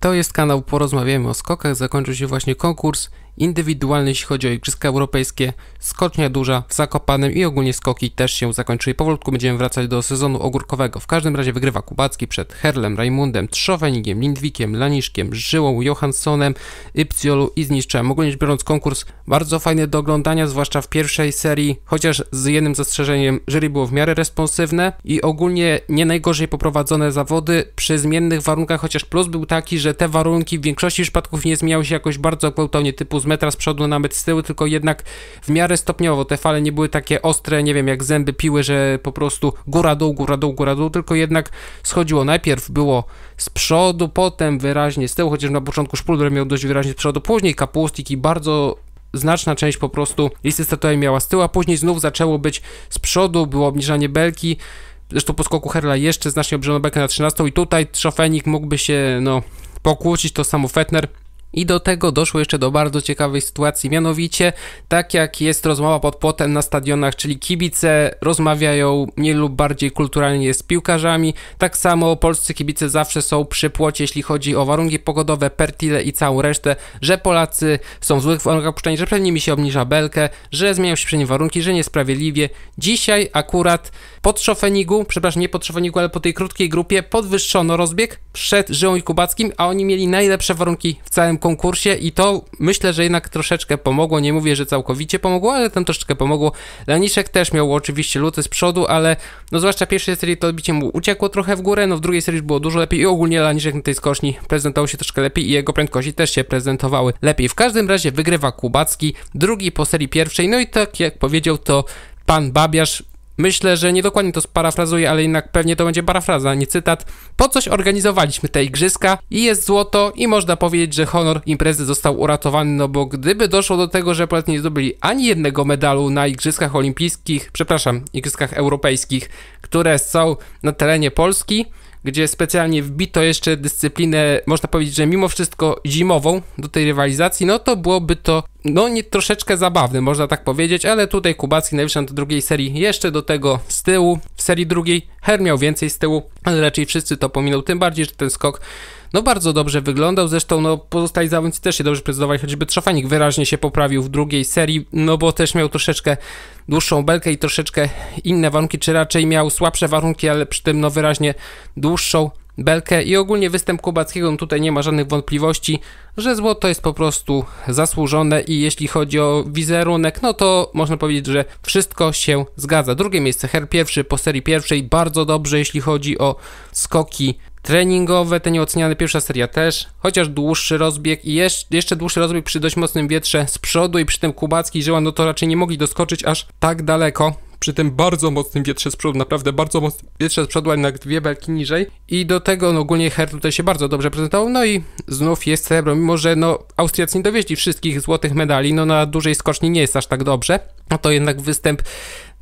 To jest kanał Porozmawiamy o Skokach. Zakończył się właśnie konkurs indywidualny, jeśli chodzi o Igrzyska Europejskie. Skocznia duża w Zakopanem i ogólnie skoki też się zakończyły. Powolutku będziemy wracać do sezonu ogórkowego. W każdym razie wygrywa Kubacki przed Herlem, Rajmundem, Trzowenigiem, Lindwikiem, Laniszkiem, Żyłą, Johanssonem, Ypsiolu i Zniszczem. Ogólnie rzecz biorąc konkurs bardzo fajny do oglądania, zwłaszcza w pierwszej serii, chociaż z jednym zastrzeżeniem jury było w miarę responsywne i ogólnie nie najgorzej poprowadzone zawody przy zmiennych warunkach, chociaż plus był taki, że że te warunki w większości przypadków nie zmieniały się jakoś bardzo gwałtownie, typu z metra z przodu na metr z tyłu, tylko jednak w miarę stopniowo te fale nie były takie ostre, nie wiem, jak zęby piły, że po prostu góra dół, góra dół, góra dół, tylko jednak schodziło. Najpierw było z przodu, potem wyraźnie z tyłu, chociaż na początku szpulder miał dość wyraźnie z przodu, później kapustik i bardzo znaczna część po prostu listy statutowej miała z tyłu, a później znów zaczęło być z przodu, było obniżanie belki, zresztą po skoku Herla jeszcze znacznie obrzędną belkę na 13 i tutaj Szofenik mógłby się, no, pokłócić, to samo Fetner i do tego doszło jeszcze do bardzo ciekawej sytuacji, mianowicie tak jak jest rozmowa pod płotem na stadionach, czyli kibice rozmawiają mniej lub bardziej kulturalnie z piłkarzami, tak samo polscy kibice zawsze są przy płocie, jeśli chodzi o warunki pogodowe, pertile i całą resztę, że Polacy są w złych warunkach przynajmniej, że pewnie mi się obniża belkę, że zmieniają się przy nim warunki, że niesprawiedliwie. Dzisiaj akurat pod Szofenigu, przepraszam, nie pod Szofenigu, ale po tej krótkiej grupie podwyższono rozbieg przed Żyłą i Kubackim, a oni mieli najlepsze warunki w całym konkursie i to myślę, że jednak troszeczkę pomogło. Nie mówię, że całkowicie pomogło, ale tam troszeczkę pomogło. Laniszek też miał oczywiście luty z przodu, ale no zwłaszcza w pierwszej serii to odbicie mu uciekło trochę w górę, no w drugiej serii było dużo lepiej i ogólnie Laniszek na tej skoczni prezentował się troszkę lepiej i jego prędkości też się prezentowały lepiej. W każdym razie wygrywa Kubacki, drugi po serii pierwszej, no i tak jak powiedział to pan Babiarz, Myślę, że niedokładnie to sparafrazuję, ale jednak pewnie to będzie parafraza, nie cytat. Po coś organizowaliśmy te igrzyska i jest złoto i można powiedzieć, że honor imprezy został uratowany, no bo gdyby doszło do tego, że Polacy nie zdobyli ani jednego medalu na igrzyskach olimpijskich, przepraszam, igrzyskach europejskich, które są na terenie Polski, gdzie specjalnie wbito jeszcze dyscyplinę, można powiedzieć, że mimo wszystko zimową do tej rywalizacji, no to byłoby to, no nie troszeczkę zabawne, można tak powiedzieć, ale tutaj Kubacki najwyższy do drugiej serii, jeszcze do tego z tyłu, w serii drugiej Her miał więcej z tyłu, ale raczej wszyscy to pominął, tym bardziej, że ten skok no bardzo dobrze wyglądał, zresztą no pozostali zawodnicy też się dobrze prezentowali, choćby Trzofanik wyraźnie się poprawił w drugiej serii, no bo też miał troszeczkę dłuższą belkę i troszeczkę inne warunki, czy raczej miał słabsze warunki, ale przy tym no wyraźnie dłuższą belkę i ogólnie występ Kubackiego, no tutaj nie ma żadnych wątpliwości, że złoto jest po prostu zasłużone i jeśli chodzi o wizerunek, no to można powiedzieć, że wszystko się zgadza. Drugie miejsce, her pierwszy po serii pierwszej, bardzo dobrze jeśli chodzi o skoki treningowe, te nieoceniane pierwsza seria też, chociaż dłuższy rozbieg i jeszcze, dłuższy rozbieg przy dość mocnym wietrze z przodu i przy tym Kubacki Żyła, no to raczej nie mogli doskoczyć aż tak daleko, przy tym bardzo mocnym wietrze z przodu, naprawdę bardzo mocny wietrze z przodu, a na dwie belki niżej i do tego no, ogólnie Her tutaj się bardzo dobrze prezentował, no i znów jest srebro, mimo że no Austriacy nie dowieźli wszystkich złotych medali, no na dużej skoczni nie jest aż tak dobrze, no to jednak występ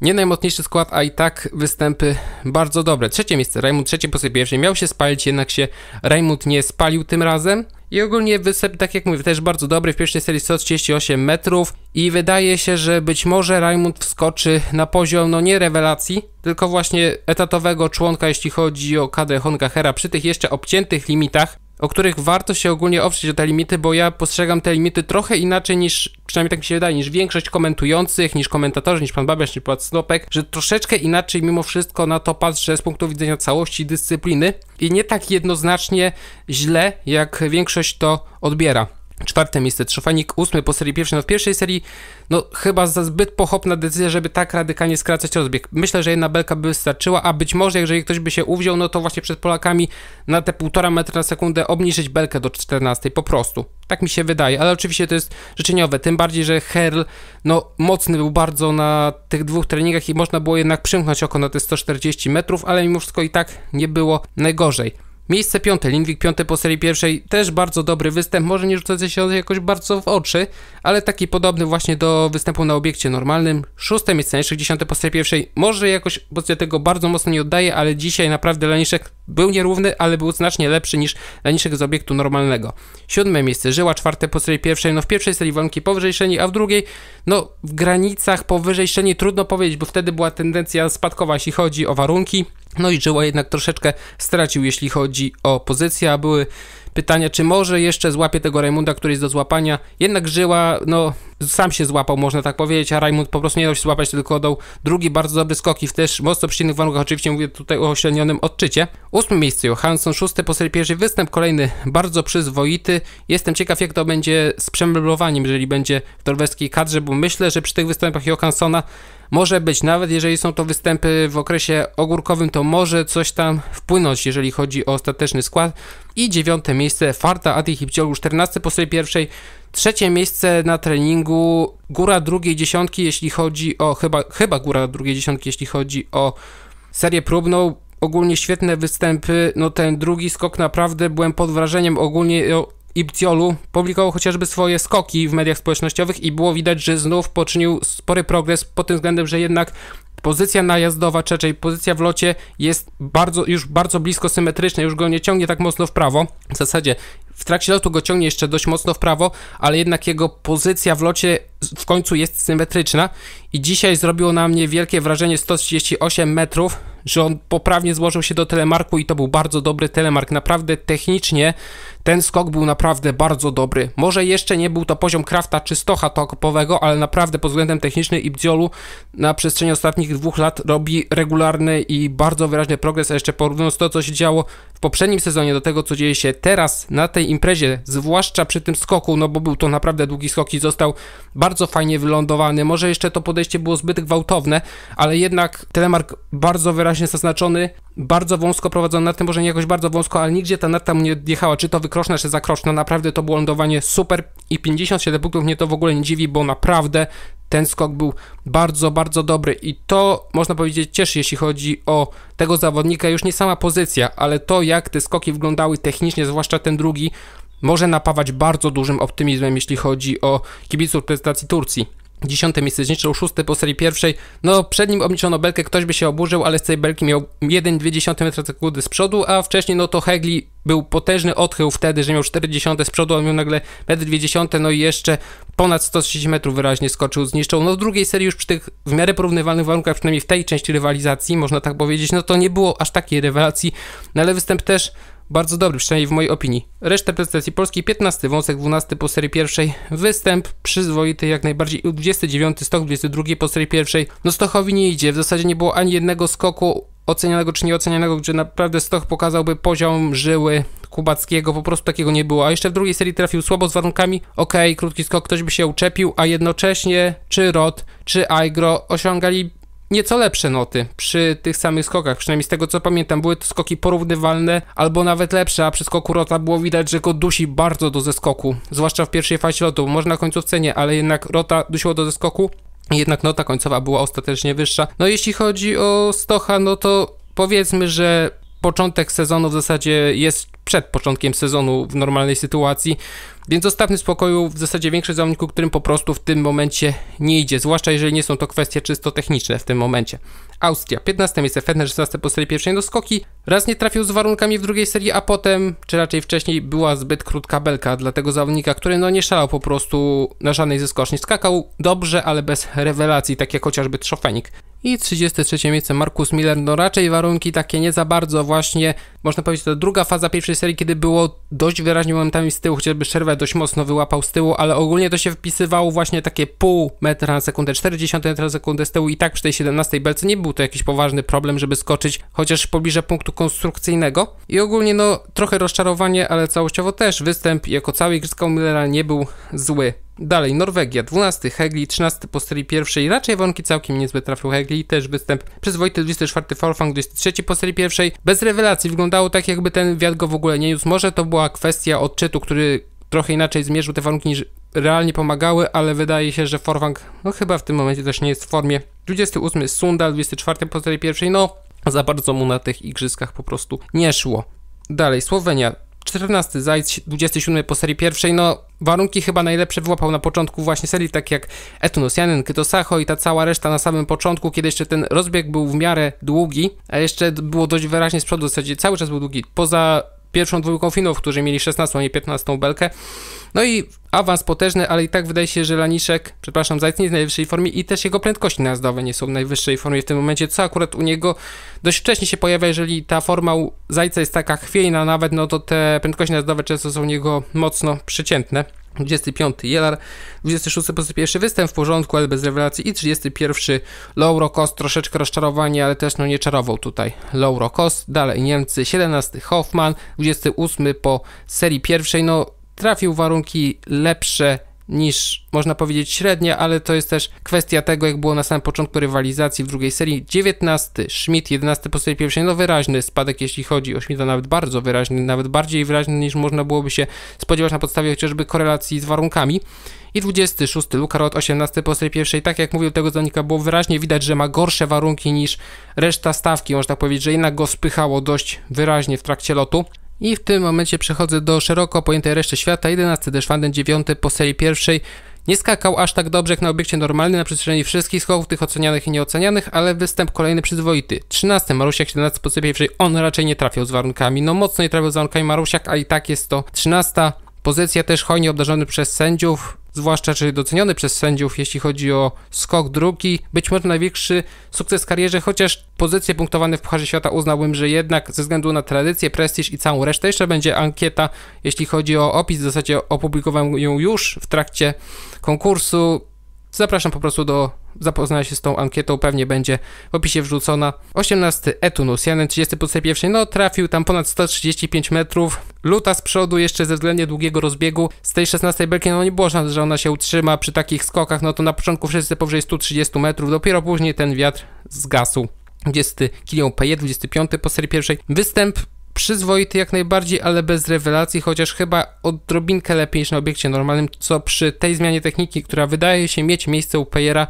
nie najmocniejszy skład, a i tak występy bardzo dobre. Trzecie miejsce, Raimund trzecie po sobie pierwszy Miał się spalić, jednak się Raimund nie spalił tym razem. I ogólnie występ, tak jak mówię, też bardzo dobry, w pierwszej serii 138 metrów i wydaje się, że być może Raymond wskoczy na poziom, no nie rewelacji, tylko właśnie etatowego członka, jeśli chodzi o kadrę Hera przy tych jeszcze obciętych limitach, o których warto się ogólnie oprzeć o te limity, bo ja postrzegam te limity trochę inaczej niż, przynajmniej tak mi się wydaje, niż większość komentujących, niż komentatorzy, niż pan Babiarz, niż pan Snopek, że troszeczkę inaczej mimo wszystko na to patrzę z punktu widzenia całości dyscypliny i nie tak jednoznacznie źle, jak większość to odbiera. Czwarte miejsce Trzofanik, ósmy po serii pierwszej. No w pierwszej serii, no chyba za zbyt pochopna decyzja, żeby tak radykalnie skracać rozbieg. Myślę, że jedna belka by wystarczyła, a być może jeżeli ktoś by się uwziął, no to właśnie przed Polakami na te półtora metra na sekundę obniżyć belkę do 14 po prostu. Tak mi się wydaje, ale oczywiście to jest życzeniowe, tym bardziej, że Herl, no mocny był bardzo na tych dwóch treningach i można było jednak przymknąć oko na te 140 metrów, ale mimo wszystko i tak nie było najgorzej. Miejsce piąte, Lindwik piąte po serii pierwszej, też bardzo dobry występ, może nie rzucający się jakoś bardzo w oczy, ale taki podobny właśnie do występu na obiekcie normalnym. Szóste miejsce Laniszek, dziesiąte po serii pierwszej, może jakoś bo pozycja tego bardzo mocno nie oddaje, ale dzisiaj naprawdę Laniszek był nierówny, ale był znacznie lepszy niż Laniszek z obiektu normalnego. Siódme miejsce Żyła, czwarte po serii pierwszej, no w pierwszej serii warunki powyżej szeni, a w drugiej, no w granicach powyżej szeni trudno powiedzieć, bo wtedy była tendencja spadkowa, jeśli chodzi o warunki. No i Joe jednak troszeczkę stracił, jeśli chodzi o pozycję, a były pytania, czy może jeszcze złapie tego Raimunda, który jest do złapania. Jednak Żyła, no, sam się złapał, można tak powiedzieć, a Raimund po prostu nie dał się złapać, tylko dał drugi bardzo dobry skoki w też mocno przycinnych warunkach, oczywiście mówię tutaj o ośrednionym odczycie. Ósme miejsce Johansson, szóste po serii pierwszy występ, kolejny bardzo przyzwoity. Jestem ciekaw, jak to będzie z przemeblowaniem, jeżeli będzie w norweskiej kadrze, bo myślę, że przy tych występach Johanssona może być, nawet jeżeli są to występy w okresie ogórkowym, to może coś tam wpłynąć, jeżeli chodzi o ostateczny skład i dziewiąte miejsce Farta Adi Hipciolu, 14 po swojej pierwszej, trzecie miejsce na treningu, góra drugiej dziesiątki, jeśli chodzi o, chyba, chyba góra drugiej dziesiątki, jeśli chodzi o serię próbną, ogólnie świetne występy, no ten drugi skok naprawdę byłem pod wrażeniem ogólnie o, e, Ibciolu publikował chociażby swoje skoki w mediach społecznościowych i było widać, że znów poczynił spory progres pod tym względem, że jednak Pozycja najazdowa trzeciej, pozycja w locie jest bardzo, już bardzo blisko symetryczna, już go nie ciągnie tak mocno w prawo. W zasadzie w trakcie lotu go ciągnie jeszcze dość mocno w prawo, ale jednak jego pozycja w locie w końcu jest symetryczna i dzisiaj zrobiło na mnie wielkie wrażenie 138 metrów, że on poprawnie złożył się do telemarku i to był bardzo dobry telemark. Naprawdę technicznie ten skok był naprawdę bardzo dobry. Może jeszcze nie był to poziom Krafta czy Stocha topowego, ale naprawdę pod względem technicznym Ibdziolu na przestrzeni ostatnich dwóch lat robi regularny i bardzo wyraźny progres, a jeszcze porównując to, co się działo w poprzednim sezonie do tego, co dzieje się teraz na tej imprezie, zwłaszcza przy tym skoku, no bo był to naprawdę długi skok i został bardzo fajnie wylądowany. Może jeszcze to podejście było zbyt gwałtowne, ale jednak telemark bardzo wyraźnie zaznaczony bardzo wąsko prowadzona tym może nie jakoś bardzo wąsko, ale nigdzie ta narta nie jechała, czy to wykroczna, czy zakroczna, naprawdę to było lądowanie super i 57 punktów mnie to w ogóle nie dziwi, bo naprawdę ten skok był bardzo, bardzo dobry i to można powiedzieć cieszy, jeśli chodzi o tego zawodnika, już nie sama pozycja, ale to jak te skoki wyglądały technicznie, zwłaszcza ten drugi, może napawać bardzo dużym optymizmem, jeśli chodzi o kibiców prezentacji Turcji. 10 miejsce zniszczył, szóste po serii pierwszej. No, przed nim obliczono belkę, ktoś by się oburzył, ale z tej belki miał 1,2 m z przodu, a wcześniej, no to Hegli był potężny odchył wtedy, że miał 40 z przodu, a miał nagle 1,2 no i jeszcze ponad 130 metrów wyraźnie skoczył, zniszczył. No w drugiej serii już przy tych w miarę porównywalnych warunkach, przynajmniej w tej części rywalizacji, można tak powiedzieć, no to nie było aż takiej rewelacji, no ale występ też bardzo dobry, przynajmniej w mojej opinii. Resztę prezentacji polskiej 15, wąsek 12 po serii pierwszej, występ przyzwoity jak najbardziej, 29, stok 22 po serii pierwszej. No stochowi nie idzie, w zasadzie nie było ani jednego skoku ocenianego czy nieocenianego, gdzie naprawdę Stoch pokazałby poziom żyły Kubackiego, po prostu takiego nie było. A jeszcze w drugiej serii trafił słabo z warunkami, okej, okay, krótki skok, ktoś by się uczepił, a jednocześnie czy Rot, czy Aigro osiągali nieco lepsze noty przy tych samych skokach, przynajmniej z tego co pamiętam, były to skoki porównywalne albo nawet lepsze, a przy skoku Rota było widać, że go dusi bardzo do zeskoku, zwłaszcza w pierwszej fazie lotu, może na końcówce nie, ale jednak Rota dusiło do zeskoku, jednak nota końcowa była ostatecznie wyższa. No jeśli chodzi o Stocha, no to powiedzmy, że początek sezonu w zasadzie jest przed początkiem sezonu w normalnej sytuacji, więc zostawmy spokoju w zasadzie większość zawodników, którym po prostu w tym momencie nie idzie, zwłaszcza jeżeli nie są to kwestie czysto techniczne w tym momencie. Austria, 15 miejsce, Fedner 16 po serii pierwszej do no skoki, raz nie trafił z warunkami w drugiej serii, a potem, czy raczej wcześniej, była zbyt krótka belka dla tego zawodnika, który no nie szalał po prostu na żadnej ze skoczni, skakał dobrze, ale bez rewelacji, tak jak chociażby Trzofenik. I 33 miejsce Markus Miller, no raczej warunki takie nie za bardzo właśnie, można powiedzieć to druga faza pierwszej serii, kiedy było dość wyraźnie momentami z tyłu, chociażby Szerwę dość mocno wyłapał z tyłu, ale ogólnie to się wpisywało właśnie takie pół metra na sekundę, 40 metra na sekundę z tyłu i tak przy tej 17 belce nie był to jakiś poważny problem, żeby skoczyć chociaż w pobliże punktu konstrukcyjnego. I ogólnie no trochę rozczarowanie, ale całościowo też występ jako cały igrzyska Millera nie był zły. Dalej, Norwegia, 12 Hegli, 13 po serii pierwszej, raczej warunki całkiem niezłe trafił Hegli, też występ przyzwoity, 24 Forfang, 23 po serii pierwszej, bez rewelacji, wyglądało tak jakby ten wiatr go w ogóle nie niósł, może to była kwestia odczytu, który trochę inaczej zmierzył te warunki niż realnie pomagały, ale wydaje się, że Forfang no chyba w tym momencie też nie jest w formie. 28 Sundal, 24 po serii pierwszej, no za bardzo mu na tych igrzyskach po prostu nie szło. Dalej, Słowenia. 14 zajc, 27 po serii pierwszej, no warunki chyba najlepsze wyłapał na początku właśnie serii, tak jak Etunosianin, Kytosaho i ta cała reszta na samym początku, kiedy jeszcze ten rozbieg był w miarę długi, a jeszcze było dość wyraźnie z przodu, w zasadzie cały czas był długi, poza pierwszą dwójką Finów, którzy mieli 16, a nie 15 belkę. No i awans potężny, ale i tak wydaje się, że Laniszek, przepraszam, Zajc nie jest w najwyższej formie i też jego prędkości najazdowe nie są w najwyższej formie w tym momencie, co akurat u niego dość wcześnie się pojawia, jeżeli ta forma Zajca jest taka chwiejna nawet, no to te prędkości najazdowe często są u niego mocno przeciętne. 25 Jelar, 26 po pierwszy występ w porządku, ale bez rewelacji i 31 Lauro Kost, troszeczkę rozczarowanie, ale też no nie czarował tutaj Lauro Kost, dalej Niemcy, 17 Hoffman, 28 po serii pierwszej, no trafił warunki lepsze niż można powiedzieć średnie, ale to jest też kwestia tego, jak było na samym początku rywalizacji w drugiej serii. 19 Schmidt, 11 po serii pierwszej, no wyraźny spadek, jeśli chodzi o Schmidta, nawet bardzo wyraźny, nawet bardziej wyraźny niż można byłoby się spodziewać na podstawie chociażby korelacji z warunkami. I 26 Luka Rod, 18 po serii pierwszej, tak jak mówił tego zawodnika, było wyraźnie widać, że ma gorsze warunki niż reszta stawki, można tak powiedzieć, że jednak go spychało dość wyraźnie w trakcie lotu. I w tym momencie przechodzę do szeroko pojętej reszty świata. 11 Deszwanden 9 po serii pierwszej nie skakał aż tak dobrze jak na obiekcie normalnym na przestrzeni wszystkich skoków, tych ocenianych i nieocenianych, ale występ kolejny przyzwoity. 13 Marusiak, 17 po serii pierwszej, on raczej nie trafiał z warunkami. No mocno nie trafiał z warunkami Marusiak, a i tak jest to 13 Pozycja też hojnie obdarzony przez sędziów, zwłaszcza czy doceniony przez sędziów, jeśli chodzi o skok drugi, być może największy sukces w karierze, chociaż pozycje punktowane w Pucharze Świata uznałbym, że jednak ze względu na tradycję, prestiż i całą resztę jeszcze będzie ankieta, jeśli chodzi o opis, w zasadzie opublikowałem ją już w trakcie konkursu. Zapraszam po prostu do zapoznaje się z tą ankietą, pewnie będzie w opisie wrzucona. 18 Etunus, 30 po pierwszej, no trafił tam ponad 135 metrów, luta z przodu jeszcze ze względu długiego rozbiegu, z tej 16 belki no nie było szans, że ona się utrzyma przy takich skokach, no to na początku wszyscy powyżej 130 metrów, dopiero później ten wiatr zgasł. 20 Kilion P1, 25 po serii pierwszej. Występ przyzwoity jak najbardziej, ale bez rewelacji, chociaż chyba odrobinkę lepiej niż na obiekcie normalnym, co przy tej zmianie techniki, która wydaje się mieć miejsce u Payera,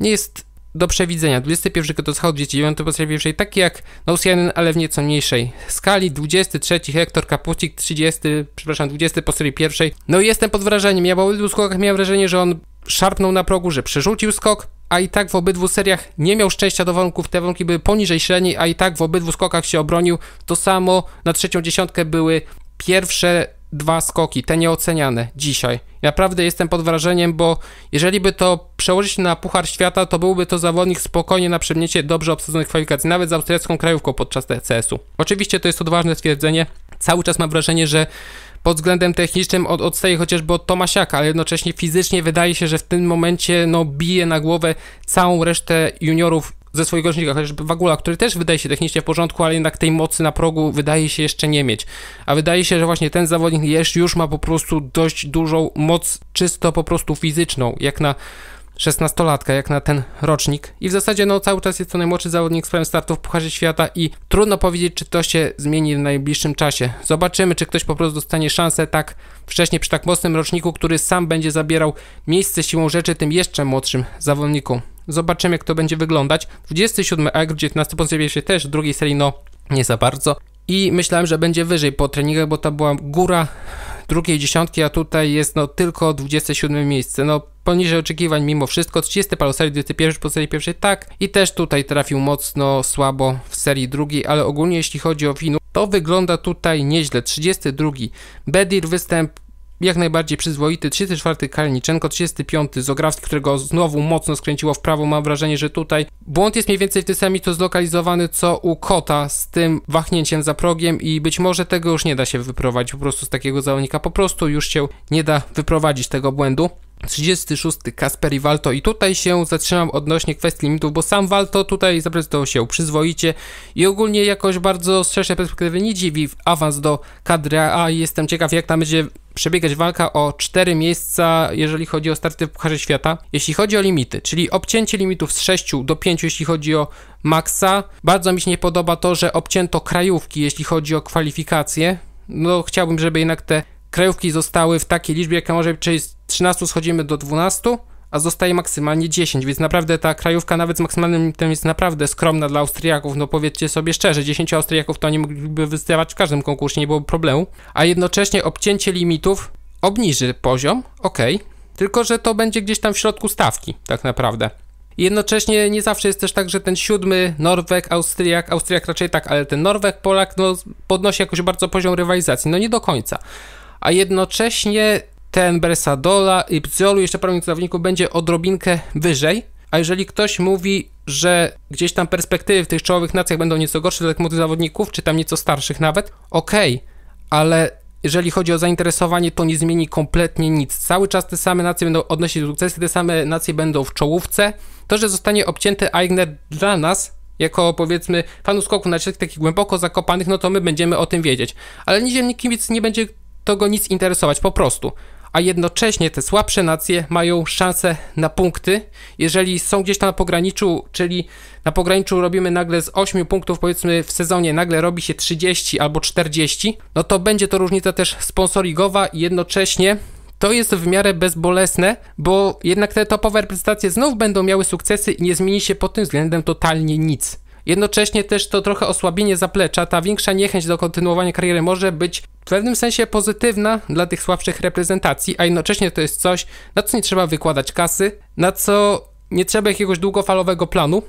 nie jest do przewidzenia. 21 to po serii pierwszej takie jak 1, ale w nieco mniejszej skali. 23 hektar kapucik, 30, przepraszam, 20 serii pierwszej. No i jestem pod wrażeniem. Ja w obydwu skokach miałem wrażenie, że on szarpnął na progu, że przerzucił skok, a i tak w obydwu seriach nie miał szczęścia do warunków. Te warunki były poniżej średniej, a i tak w obydwu skokach się obronił. To samo na trzecią dziesiątkę były pierwsze dwa skoki, te nieoceniane dzisiaj. Naprawdę jestem pod wrażeniem, bo jeżeli by to przełożyć na Puchar Świata, to byłby to zawodnik spokojnie na przedmiocie dobrze obsadzonych kwalifikacji, nawet z austriacką krajówką podczas TCS-u. Oczywiście to jest odważne stwierdzenie. Cały czas mam wrażenie, że pod względem technicznym od, odstaje chociażby od Tomasiaka, ale jednocześnie fizycznie wydaje się, że w tym momencie no, bije na głowę całą resztę juniorów ze swojego rocznika, chociażby Wagula, który też wydaje się technicznie w porządku, ale jednak tej mocy na progu wydaje się jeszcze nie mieć. A wydaje się, że właśnie ten zawodnik już, już ma po prostu dość dużą moc, czysto po prostu fizyczną, jak na 16-latka, jak na ten rocznik. I w zasadzie no cały czas jest to najmłodszy zawodnik z prawem startu w Pucharze Świata i trudno powiedzieć, czy to się zmieni w najbliższym czasie. Zobaczymy, czy ktoś po prostu dostanie szansę tak wcześnie przy tak mocnym roczniku, który sam będzie zabierał miejsce siłą rzeczy tym jeszcze młodszym zawodnikom. Zobaczymy, jak to będzie wyglądać. 27 agro, 19 pozycja się też, drugiej serii no nie za bardzo. I myślałem, że będzie wyżej po treningach, bo to była góra drugiej dziesiątki, a tutaj jest no tylko 27 miejsce. No poniżej oczekiwań mimo wszystko. 30 palo serii, 21 po serii pierwszej tak. I też tutaj trafił mocno słabo w serii drugiej, ale ogólnie jeśli chodzi o winu, to wygląda tutaj nieźle. 32 Bedir występ jak najbardziej przyzwoity. 34 Kalniczenko, 35 Zograwski, którego znowu mocno skręciło w prawo. Mam wrażenie, że tutaj błąd jest mniej więcej w tym samym to zlokalizowany co u Kota z tym wahnięciem za progiem i być może tego już nie da się wyprowadzić po prostu z takiego zawodnika. Po prostu już się nie da wyprowadzić tego błędu. 36 Kasper i Walto i tutaj się zatrzymam odnośnie kwestii limitów, bo sam Walto tutaj zaprezentował się przyzwoicie i ogólnie jakoś bardzo z szerszej perspektywy nie dziwi awans do kadry A i jestem ciekaw jak tam będzie przebiegać walka o 4 miejsca, jeżeli chodzi o starty w Pucharze Świata. Jeśli chodzi o limity, czyli obcięcie limitów z 6 do 5, jeśli chodzi o maksa. Bardzo mi się nie podoba to, że obcięto krajówki, jeśli chodzi o kwalifikacje. No chciałbym, żeby jednak te krajówki zostały w takiej liczbie, jaka może być, czyli z 13 schodzimy do 12, a zostaje maksymalnie 10, więc naprawdę ta krajówka nawet z maksymalnym limitem jest naprawdę skromna dla Austriaków, no powiedzcie sobie szczerze, 10 Austriaków to oni mogliby występować w każdym konkursie, nie byłoby problemu, a jednocześnie obcięcie limitów obniży poziom, ok, tylko że to będzie gdzieś tam w środku stawki tak naprawdę. Jednocześnie nie zawsze jest też tak, że ten siódmy Norwek, Austriak, Austriak raczej tak, ale ten Norwek, Polak, no podnosi jakoś bardzo poziom rywalizacji. No nie do końca a jednocześnie ten Bersadola i Pzolu jeszcze prawie zawodniku będzie odrobinkę wyżej, a jeżeli ktoś mówi, że gdzieś tam perspektywy w tych czołowych nacjach będą nieco gorsze dla tak młodych zawodników, czy tam nieco starszych nawet, okej, okay, ale jeżeli chodzi o zainteresowanie, to nie zmieni kompletnie nic. Cały czas te same nacje będą odnosić sukcesy, te same nacje będą w czołówce. To, że zostanie obcięty Eigner dla nas, jako powiedzmy fanów skoku na takich głęboko zakopanych, no to my będziemy o tym wiedzieć. Ale niziemnik nic nie będzie to go nic interesować po prostu. A jednocześnie te słabsze nacje mają szansę na punkty, jeżeli są gdzieś tam na pograniczu, czyli na pograniczu robimy nagle z 8 punktów, powiedzmy w sezonie nagle robi się 30 albo 40, no to będzie to różnica też sponsorigowa i jednocześnie to jest w miarę bezbolesne, bo jednak te topowe reprezentacje znów będą miały sukcesy i nie zmieni się pod tym względem totalnie nic. Jednocześnie też to trochę osłabienie zaplecza, ta większa niechęć do kontynuowania kariery może być w pewnym sensie pozytywna dla tych słabszych reprezentacji, a jednocześnie to jest coś, na co nie trzeba wykładać kasy, na co nie trzeba jakiegoś długofalowego planu,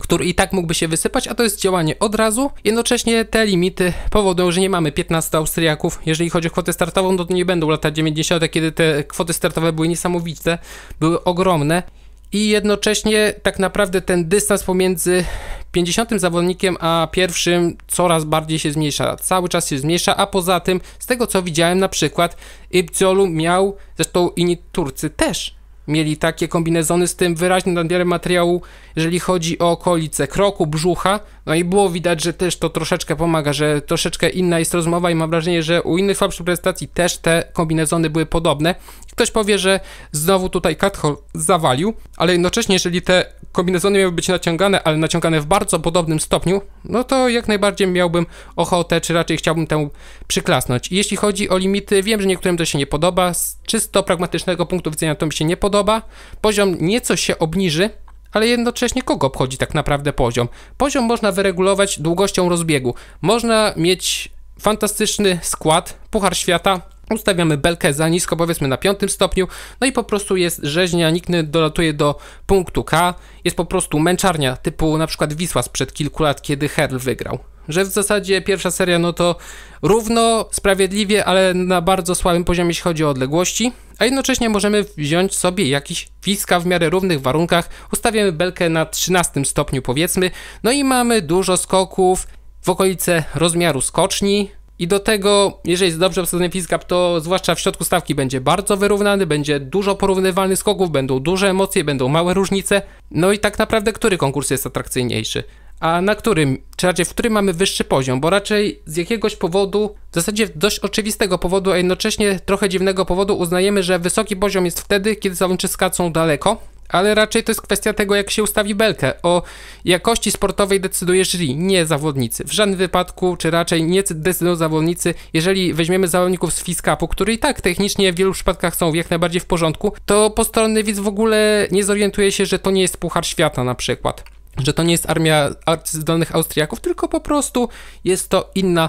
który i tak mógłby się wysypać, a to jest działanie od razu. Jednocześnie te limity powodują, że nie mamy 15 Austriaków. Jeżeli chodzi o kwotę startową, no to nie będą lata 90., kiedy te kwoty startowe były niesamowite, były ogromne i jednocześnie tak naprawdę ten dystans pomiędzy 50 zawodnikiem a pierwszym coraz bardziej się zmniejsza, cały czas się zmniejsza, a poza tym z tego co widziałem na przykład Ibzolu miał, zresztą inni Turcy też, mieli takie kombinezony z tym wyraźnym nadmiarem materiału, jeżeli chodzi o okolice kroku, brzucha. No i było widać, że też to troszeczkę pomaga, że troszeczkę inna jest rozmowa i mam wrażenie, że u innych fabryk prezentacji też te kombinezony były podobne. Ktoś powie, że znowu tutaj Kathol zawalił, ale jednocześnie, jeżeli te kombinezony miały być naciągane, ale naciągane w bardzo podobnym stopniu, no to jak najbardziej miałbym ochotę, czy raczej chciałbym tę przyklasnąć. I jeśli chodzi o limity, wiem, że niektórym to się nie podoba, czysto pragmatycznego punktu widzenia to mi się nie podoba. Poziom nieco się obniży, ale jednocześnie kogo obchodzi tak naprawdę poziom? Poziom można wyregulować długością rozbiegu. Można mieć fantastyczny skład, Puchar Świata, Ustawiamy belkę za nisko, powiedzmy na piątym stopniu, no i po prostu jest rzeźnia, nikt nie dolatuje do punktu K. Jest po prostu męczarnia, typu na przykład Wisła sprzed kilku lat, kiedy Herl wygrał. Że w zasadzie pierwsza seria, no to równo, sprawiedliwie, ale na bardzo słabym poziomie, jeśli chodzi o odległości. A jednocześnie możemy wziąć sobie jakiś fiska w miarę równych warunkach. Ustawiamy belkę na 13 stopniu, powiedzmy, no i mamy dużo skoków w okolice rozmiaru skoczni, i do tego, jeżeli jest dobrze obsadzony piskap, to zwłaszcza w środku stawki będzie bardzo wyrównany, będzie dużo porównywalnych skoków, będą duże emocje, będą małe różnice. No i tak naprawdę, który konkurs jest atrakcyjniejszy? A na którym, czy raczej w którym mamy wyższy poziom? Bo raczej z jakiegoś powodu, w zasadzie dość oczywistego powodu, a jednocześnie trochę dziwnego powodu, uznajemy, że wysoki poziom jest wtedy, kiedy zawodnicy skacą daleko, ale raczej to jest kwestia tego, jak się ustawi belkę. O jakości sportowej decyduje jury, nie zawodnicy. W żadnym wypadku, czy raczej nie decydują zawodnicy. Jeżeli weźmiemy zawodników z Fiskapu, który i tak technicznie w wielu przypadkach są jak najbardziej w porządku, to postronny widz w ogóle nie zorientuje się, że to nie jest Puchar Świata na przykład. Że to nie jest armia arcyzdolnych Austriaków, tylko po prostu jest to inna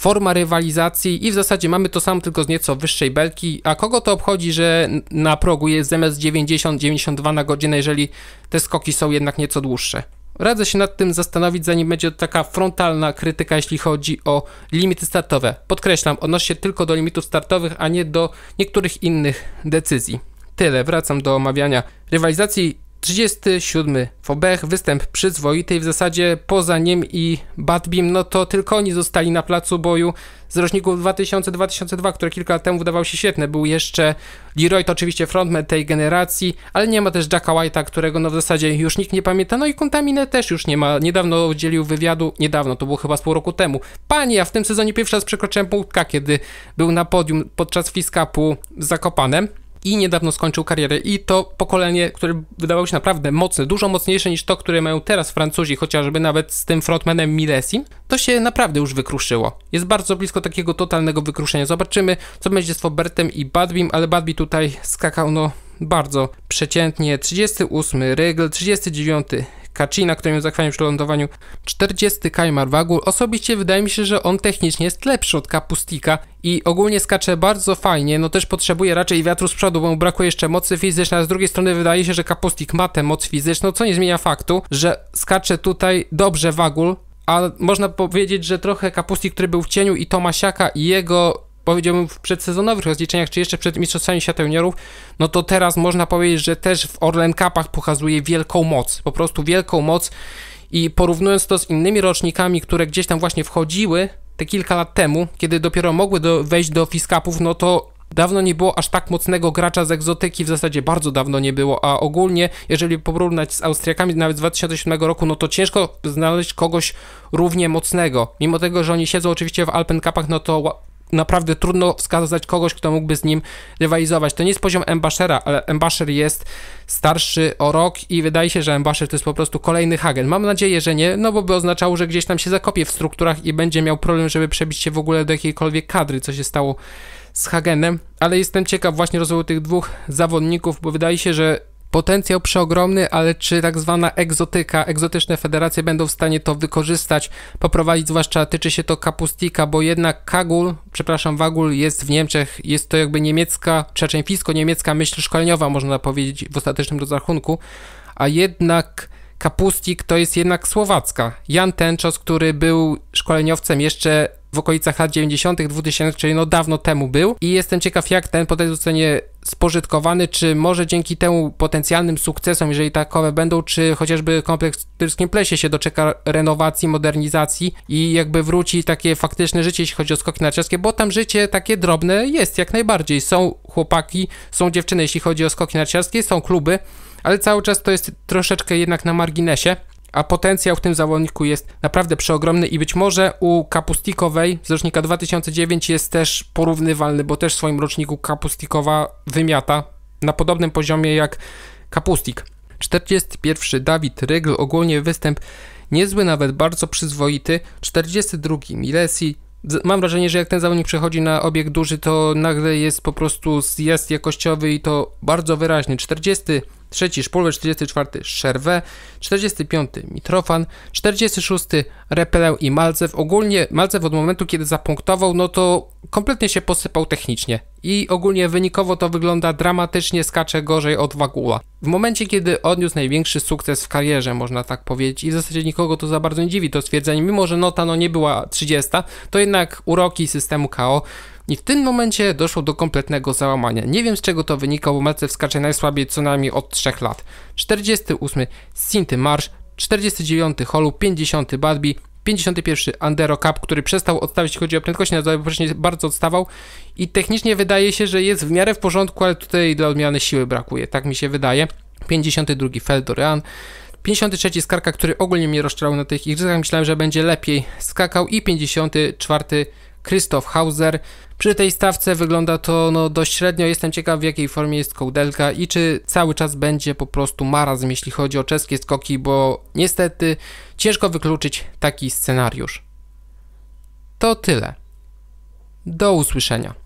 forma rywalizacji i w zasadzie mamy to samo, tylko z nieco wyższej belki. A kogo to obchodzi, że na progu jest zamiast 90-92 na godzinę, jeżeli te skoki są jednak nieco dłuższe? Radzę się nad tym zastanowić, zanim będzie taka frontalna krytyka, jeśli chodzi o limity startowe. Podkreślam, odnosi się tylko do limitów startowych, a nie do niektórych innych decyzji. Tyle, wracam do omawiania rywalizacji 37 Fobech, występ przyzwoity w zasadzie poza nim i Batbim no to tylko oni zostali na placu boju z roczników 2000-2002, które kilka lat temu wydawał się świetne. Był jeszcze Leroy, to oczywiście frontman tej generacji, ale nie ma też Jacka White'a, którego no w zasadzie już nikt nie pamięta, no i Kontaminę też już nie ma. Niedawno udzielił wywiadu, niedawno, to było chyba z pół roku temu. Panie, ja w tym sezonie pierwszy raz przekroczyłem punktka, kiedy był na podium podczas Fiskapu z Zakopanem i niedawno skończył karierę. I to pokolenie, które wydawało się naprawdę mocne, dużo mocniejsze niż to, które mają teraz Francuzi, chociażby nawet z tym frontmanem Milesim, to się naprawdę już wykruszyło. Jest bardzo blisko takiego totalnego wykruszenia. Zobaczymy, co będzie z Fobertem i Badbim, ale Badbi tutaj skakał no bardzo przeciętnie. 38 Rygl, 39 Kacina, który ją zachwianił przy lądowaniu. 40 Kajmar Wagul. Osobiście wydaje mi się, że on technicznie jest lepszy od Kapustika i ogólnie skacze bardzo fajnie, no też potrzebuje raczej wiatru z przodu, bo mu brakuje jeszcze mocy fizycznej, a z drugiej strony wydaje się, że Kapustik ma tę moc fizyczną, co nie zmienia faktu, że skacze tutaj dobrze Wagul, a można powiedzieć, że trochę Kapustik, który był w cieniu i Tomasiaka i jego powiedziałbym w przedsezonowych rozliczeniach, czy jeszcze przed Mistrzostwami Świata Juniorów, no to teraz można powiedzieć, że też w Orlen Cupach pokazuje wielką moc, po prostu wielką moc i porównując to z innymi rocznikami, które gdzieś tam właśnie wchodziły te kilka lat temu, kiedy dopiero mogły do, wejść do fiskapów, no to Dawno nie było aż tak mocnego gracza z egzotyki, w zasadzie bardzo dawno nie było, a ogólnie, jeżeli porównać z Austriakami nawet z 2007 roku, no to ciężko znaleźć kogoś równie mocnego. Mimo tego, że oni siedzą oczywiście w Alpen Cupach, no to naprawdę trudno wskazać kogoś, kto mógłby z nim rywalizować. To nie jest poziom Embashera, ale Embasher jest starszy o rok i wydaje się, że Embasher to jest po prostu kolejny Hagen. Mam nadzieję, że nie, no bo by oznaczało, że gdzieś tam się zakopie w strukturach i będzie miał problem, żeby przebić się w ogóle do jakiejkolwiek kadry, co się stało z Hagenem, ale jestem ciekaw właśnie rozwoju tych dwóch zawodników, bo wydaje się, że Potencjał przeogromny, ale czy tak zwana egzotyka, egzotyczne federacje będą w stanie to wykorzystać, poprowadzić, zwłaszcza tyczy się to Kapustika, bo jednak Kagul, przepraszam, Wagul jest w Niemczech, jest to jakby niemiecka, czeczeńfisko-niemiecka myśl szkoleniowa, można powiedzieć w ostatecznym rozrachunku, a jednak Kapustik to jest jednak słowacka. Jan Tenczos, który był szkoleniowcem jeszcze w okolicach lat 90., 2000, czyli no dawno temu był. I jestem ciekaw, jak ten podejść zostanie spożytkowany, czy może dzięki temu potencjalnym sukcesom, jeżeli takowe będą, czy chociażby kompleks w Tyrskim Plesie się doczeka renowacji, modernizacji i jakby wróci takie faktyczne życie, jeśli chodzi o skoki narciarskie, bo tam życie takie drobne jest jak najbardziej. Są chłopaki, są dziewczyny, jeśli chodzi o skoki narciarskie, są kluby, ale cały czas to jest troszeczkę jednak na marginesie a potencjał w tym zawodniku jest naprawdę przeogromny i być może u Kapustikowej z rocznika 2009 jest też porównywalny, bo też w swoim roczniku Kapustikowa wymiata na podobnym poziomie jak Kapustik. 41. Dawid Rygl, ogólnie występ niezły, nawet bardzo przyzwoity. 42. Milesi, Mam wrażenie, że jak ten zawodnik przechodzi na obiekt duży, to nagle jest po prostu zjazd jakościowy i to bardzo wyraźnie. 40 trzeci Szpulwer, 44 Szerwę, 45 Mitrofan, 46 Repelę i Malcew. Ogólnie Malcew od momentu, kiedy zapunktował, no to kompletnie się posypał technicznie i ogólnie wynikowo to wygląda dramatycznie, skacze gorzej od Wagula. W momencie, kiedy odniósł największy sukces w karierze, można tak powiedzieć, i w zasadzie nikogo to za bardzo nie dziwi to stwierdzenie, mimo że nota no nie była 30, to jednak uroki systemu KO i w tym momencie doszło do kompletnego załamania. Nie wiem z czego to wynika, bo Mercedes skacze najsłabiej co najmniej od 3 lat. 48 Sinty Marsz, 49 Holu, 50 Badby, 51 Andero Cup, który przestał odstawić, chodzi o prędkość, na wcześniej bardzo odstawał i technicznie wydaje się, że jest w miarę w porządku, ale tutaj dla odmiany siły brakuje, tak mi się wydaje. 52 Feldorian, 53 Skarka, który ogólnie mnie rozczarował na tych igrzyskach, myślałem, że będzie lepiej skakał i 54 Krzysztof Hauser. Przy tej stawce wygląda to no, dość średnio. Jestem ciekaw, w jakiej formie jest kołdelka i czy cały czas będzie po prostu marazm, jeśli chodzi o czeskie skoki, bo niestety ciężko wykluczyć taki scenariusz. To tyle. Do usłyszenia.